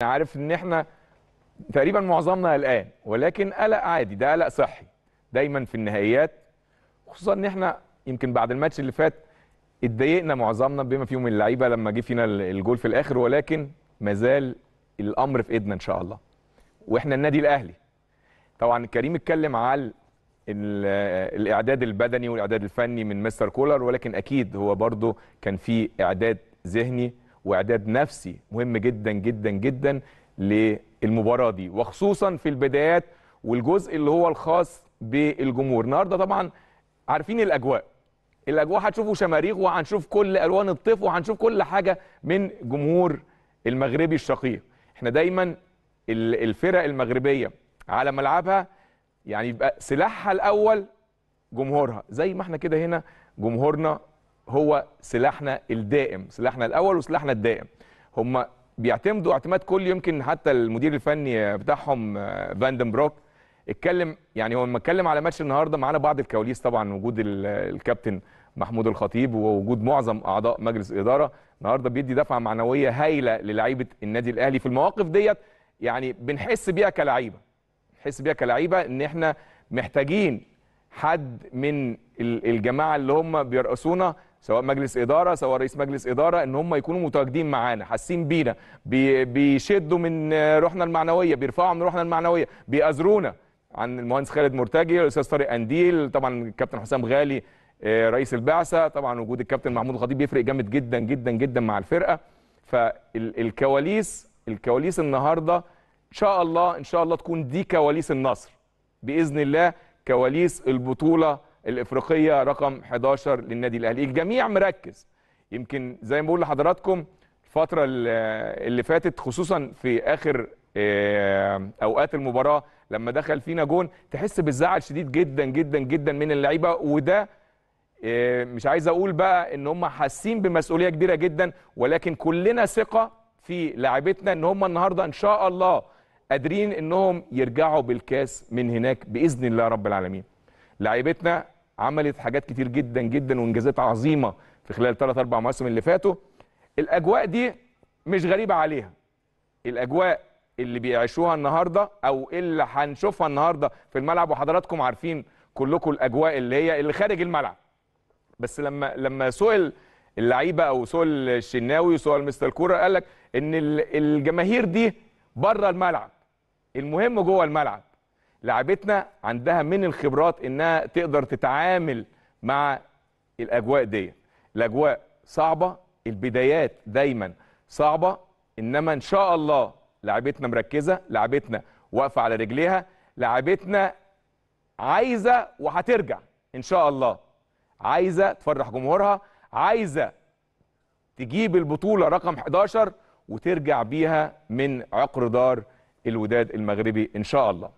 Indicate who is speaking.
Speaker 1: يعني عارف ان احنا تقريبا معظمنا قلقان ولكن قلق عادي ده قلق صحي دايما في النهائيات خصوصا ان احنا يمكن بعد الماتش اللي فات اتضايقنا معظمنا بما فيهم اللعيبه لما جه فينا الجول في الاخر ولكن مازال الامر في ايدنا ان شاء الله واحنا النادي الاهلي طبعا كريم اتكلم على الاعداد البدني والاعداد الفني من مستر كولر ولكن اكيد هو برضه كان في اعداد ذهني واعداد نفسي مهم جدا جدا جدا للمباراه دي وخصوصا في البدايات والجزء اللي هو الخاص بالجمهور النهارده طبعا عارفين الاجواء الاجواء هتشوفوا شماريغ وهنشوف كل الوان الطيف وهنشوف كل حاجه من جمهور المغربي الشقيق احنا دايما الفرق المغربيه على ملعبها يعني يبقى سلاحها الاول جمهورها زي ما احنا كده هنا جمهورنا هو سلاحنا الدائم سلاحنا الاول وسلاحنا الدائم هم بيعتمدوا اعتماد كل يمكن حتى المدير الفني بتاعهم آه، فاندن بروك اتكلم يعني هو لما اتكلم على ماتش النهارده معانا بعض الكواليس طبعا وجود الكابتن محمود الخطيب ووجود معظم اعضاء مجلس الاداره النهارده بيدي دفعه معنويه هايله للعيبه النادي الاهلي في المواقف ديت يعني بنحس بيها كلعيبه بنحس بيها كلعيبه ان احنا محتاجين حد من الجماعه اللي هم بيرقصونا سواء مجلس اداره سواء رئيس مجلس اداره ان هم يكونوا متواجدين معانا حاسين بينا بي بيشدوا من روحنا المعنويه بيرفعوا من روحنا المعنويه بيأزرونا عن المهندس خالد مرتجي الاستاذ طارق انديل طبعا الكابتن حسام غالي آه، رئيس البعثه طبعا وجود الكابتن محمود الخطيب بيفرق جامد جدا جدا جدا مع الفرقه فالكواليس الكواليس النهارده ان شاء الله ان شاء الله تكون دي كواليس النصر باذن الله كواليس البطوله الافريقيه رقم 11 للنادي الاهلي الجميع مركز يمكن زي ما بقول لحضراتكم الفتره اللي فاتت خصوصا في اخر آه، اوقات المباراه لما دخل فينا جون تحس بالزعل شديد جدا جدا جدا من اللعيبه وده آه، مش عايز اقول بقى ان هم حاسين بمسؤوليه كبيره جدا ولكن كلنا ثقه في لاعبتنا ان هم النهارده ان شاء الله قادرين انهم يرجعوا بالكاس من هناك باذن الله رب العالمين لاعبتنا عملت حاجات كتير جدا جدا وانجازات عظيمه في خلال ثلاث اربع مواسم اللي فاتوا الاجواء دي مش غريبه عليها الاجواء اللي بيعيشوها النهارده او اللي هنشوفها النهارده في الملعب وحضراتكم عارفين كلكم الاجواء اللي هي اللي خارج الملعب بس لما لما سئل اللعيبه او سئل الشناوي وسئل مستر الكوره قال لك ان الجماهير دي بره الملعب المهم جوه الملعب لعبتنا عندها من الخبرات انها تقدر تتعامل مع الاجواء دي الاجواء صعبه البدايات دايما صعبه انما ان شاء الله لعبتنا مركزه لعبتنا واقفه على رجليها لعبتنا عايزه وهترجع ان شاء الله عايزه تفرح جمهورها عايزه تجيب البطوله رقم 11 وترجع بيها من عقر دار الوداد المغربي ان شاء الله